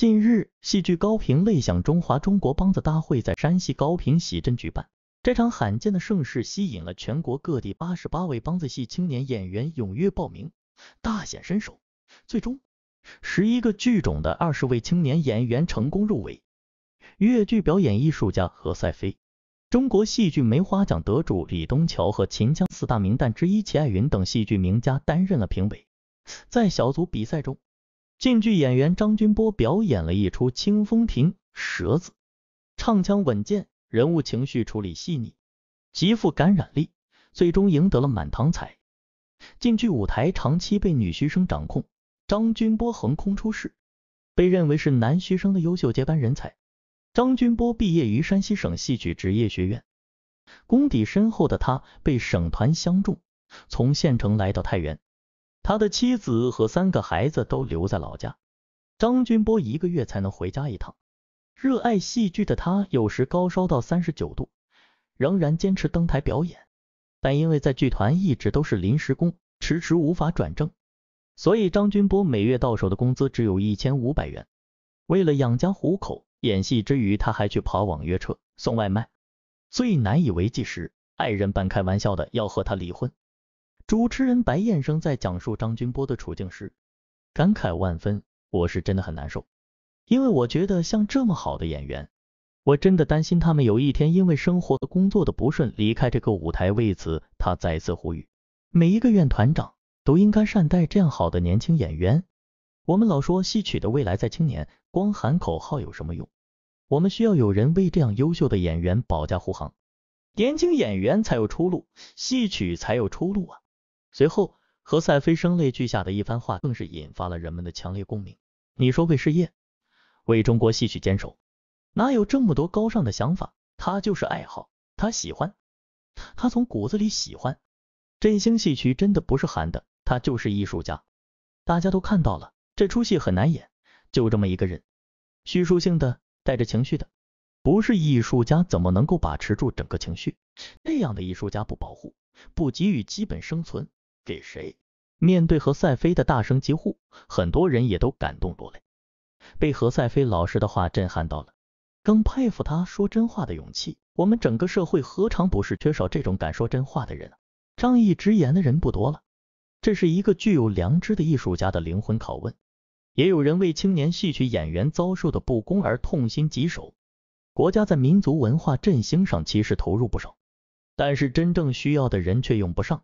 近日，戏剧高平擂响中华中国梆子大会在山西高平喜镇举办。这场罕见的盛事吸引了全国各地八十八位梆子戏青年演员踊跃报名，大显身手。最终，十一个剧种的二十位青年演员成功入围。越剧表演艺术家何赛飞、中国戏剧梅花奖得主李东桥和秦腔四大名旦之一齐爱云等戏剧名家担任了评委。在小组比赛中，晋剧演员张君波表演了一出《清风亭》折子，唱腔稳健，人物情绪处理细腻，极富感染力，最终赢得了满堂彩。晋剧舞台长期被女学生掌控，张君波横空出世，被认为是男学生的优秀接班人才。张君波毕业于山西省戏曲职业学院，功底深厚的他被省团相中，从县城来到太原。他的妻子和三个孩子都留在老家，张军波一个月才能回家一趟。热爱戏剧的他，有时高烧到三十九度，仍然坚持登台表演。但因为在剧团一直都是临时工，迟迟无法转正，所以张军波每月到手的工资只有一千五百元。为了养家糊口，演戏之余他还去跑网约车、送外卖。最难以为继时，爱人半开玩笑的要和他离婚。主持人白燕生在讲述张军波的处境时，感慨万分：“我是真的很难受，因为我觉得像这么好的演员，我真的担心他们有一天因为生活和工作的不顺离开这个舞台。”为此，他再次呼吁每一个院团长都应该善待这样好的年轻演员。我们老说戏曲的未来在青年，光喊口号有什么用？我们需要有人为这样优秀的演员保驾护航，年轻演员才有出路，戏曲才有出路啊！随后，何赛飞声泪俱下的一番话，更是引发了人们的强烈共鸣。你说为事业，为中国戏曲坚守，哪有这么多高尚的想法？他就是爱好，他喜欢，他从骨子里喜欢振兴戏曲，真的不是喊的。他就是艺术家，大家都看到了，这出戏很难演，就这么一个人，叙述性的，带着情绪的，不是艺术家怎么能够把持住整个情绪？这样的艺术家不保护，不给予基本生存？给谁？面对何赛飞的大声疾呼，很多人也都感动落泪，被何赛飞老师的话震撼到了，更佩服他说真话的勇气。我们整个社会何尝不是缺少这种敢说真话的人啊？仗义直言的人不多了，这是一个具有良知的艺术家的灵魂拷问。也有人为青年戏曲演员遭受的不公而痛心疾首。国家在民族文化振兴上其实投入不少，但是真正需要的人却用不上。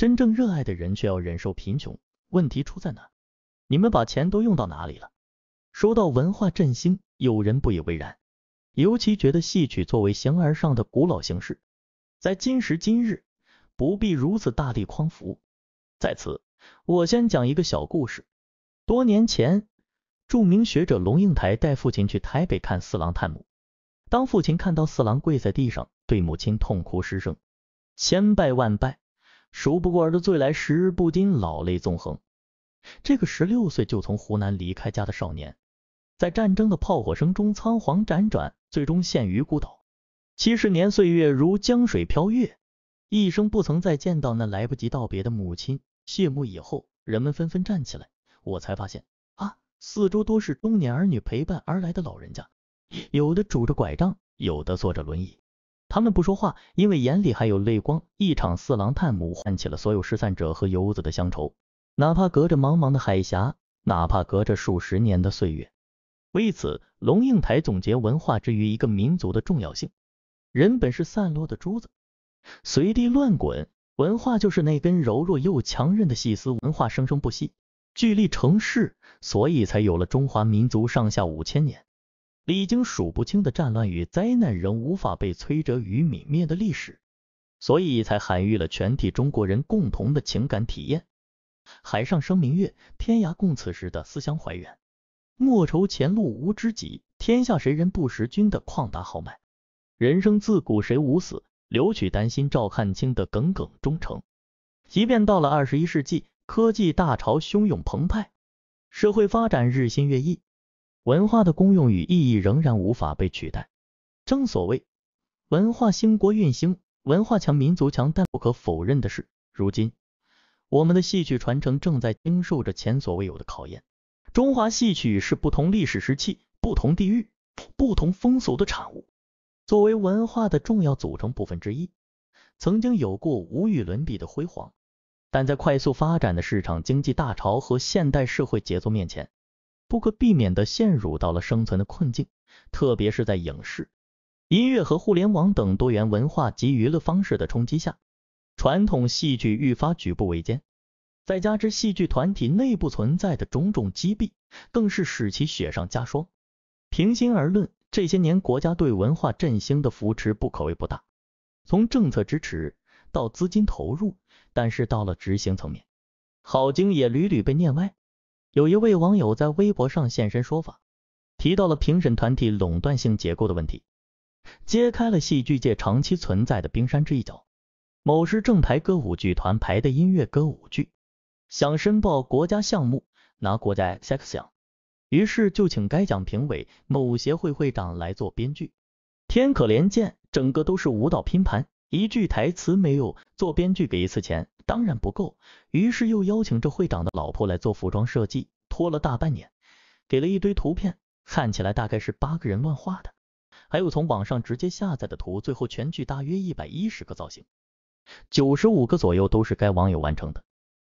真正热爱的人却要忍受贫穷，问题出在哪？你们把钱都用到哪里了？说到文化振兴，有人不以为然，尤其觉得戏曲作为形而上的古老形式，在今时今日不必如此大力匡扶。在此，我先讲一个小故事。多年前，著名学者龙应台带父亲去台北看四郎探母，当父亲看到四郎跪在地上，对母亲痛哭失声，千拜万拜。熟不过儿的醉来时，不禁老泪纵横。这个十六岁就从湖南离开家的少年，在战争的炮火声中仓皇辗转，最终陷于孤岛。七十年岁月如江水飘越，一生不曾再见到那来不及道别的母亲。谢幕以后，人们纷纷站起来，我才发现啊，四周多是中年儿女陪伴而来的老人家，有的拄着拐杖，有的坐着轮椅。他们不说话，因为眼里还有泪光。一场四郎探母，唤起了所有失散者和游子的乡愁，哪怕隔着茫茫的海峡，哪怕隔着数十年的岁月。为此，龙应台总结文化之于一个民族的重要性：人本是散落的珠子，随地乱滚，文化就是那根柔弱又强韧的细丝，文化生生不息，聚力成势，所以才有了中华民族上下五千年。历经数不清的战乱与灾难，仍无法被摧折与泯灭的历史，所以才涵育了全体中国人共同的情感体验。海上生明月，天涯共此时的思乡怀远；莫愁前路无知己，天下谁人不识君的旷达豪迈；人生自古谁无死，留取丹心照汗青的耿耿忠诚。即便到了二十一世纪，科技大潮汹涌澎湃，社会发展日新月异。文化的功用与意义仍然无法被取代。正所谓文化兴国运兴，文化强民族强。但不可否认的是，如今我们的戏曲传承正在经受着前所未有的考验。中华戏曲是不同历史时期、不同地域、不同风俗的产物，作为文化的重要组成部分之一，曾经有过无与伦比的辉煌。但在快速发展的市场经济大潮和现代社会节奏面前，不可避免的陷入到了生存的困境，特别是在影视、音乐和互联网等多元文化及娱乐方式的冲击下，传统戏剧愈发举步维艰。再加之戏剧团体内部存在的种种积弊，更是使其雪上加霜。平心而论，这些年国家对文化振兴的扶持不可谓不大，从政策支持到资金投入，但是到了执行层面，好经也屡屡被念歪。有一位网友在微博上现身说法，提到了评审团体垄断性结构的问题，揭开了戏剧界长期存在的冰山之一角。某市正牌歌舞剧团排的音乐歌舞剧，想申报国家项目拿国家 X X 奖，于是就请该奖评委某协会会长来做编剧。天可怜见，整个都是舞蹈拼盘，一句台词没有，做编剧给一次钱。当然不够，于是又邀请这会长的老婆来做服装设计，拖了大半年，给了一堆图片，看起来大概是八个人乱画的，还有从网上直接下载的图，最后全剧大约一百一十个造型，九十五个左右都是该网友完成的，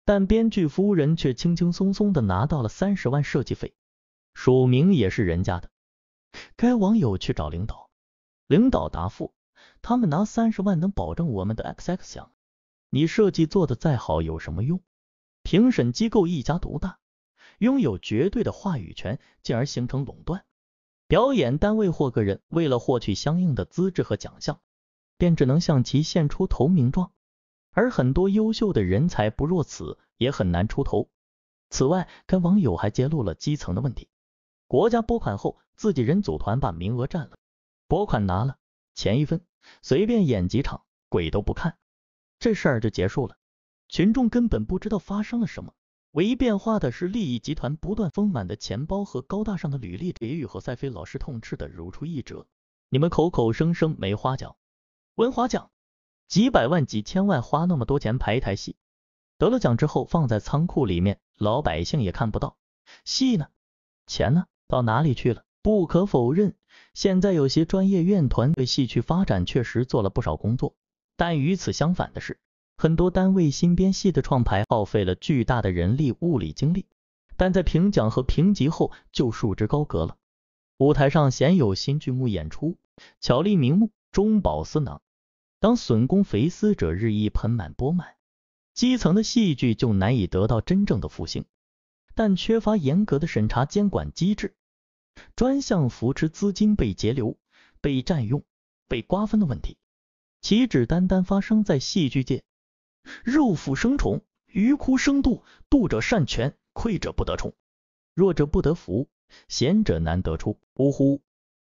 但编剧夫人却轻轻松松的拿到了三十万设计费，署名也是人家的。该网友去找领导，领导答复，他们拿三十万能保证我们的 XX 像。你设计做的再好有什么用？评审机构一家独大，拥有绝对的话语权，进而形成垄断。表演单位或个人为了获取相应的资质和奖项，便只能向其献出投名状。而很多优秀的人才不若此，也很难出头。此外，该网友还揭露了基层的问题：国家拨款后，自己人组团把名额占了，拨款拿了，钱一分随便演几场，鬼都不看。这事儿就结束了，群众根本不知道发生了什么，唯一变化的是利益集团不断丰满的钱包和高大上的履历。李玉和赛飞老师痛斥的如出一辙，你们口口声声梅花奖、文华奖，几百万、几千万花那么多钱排台戏，得了奖之后放在仓库里面，老百姓也看不到，戏呢，钱呢，到哪里去了？不可否认，现在有些专业院团对戏曲发展确实做了不少工作。但与此相反的是，很多单位新编戏的创排耗费了巨大的人力、物力、精力，但在评奖和评级后就束之高阁了。舞台上鲜有新剧目演出，巧立名目，中饱私囊，当损公肥私者日益盆满钵满，基层的戏剧就难以得到真正的复兴。但缺乏严格的审查监管机制，专项扶持资金被截留、被占用、被瓜分的问题。岂止单单发生在戏剧界？肉腐生虫，鱼枯生肚，蠹者善权，愧者不得虫，弱者不得福，贤者难得出。呜呼！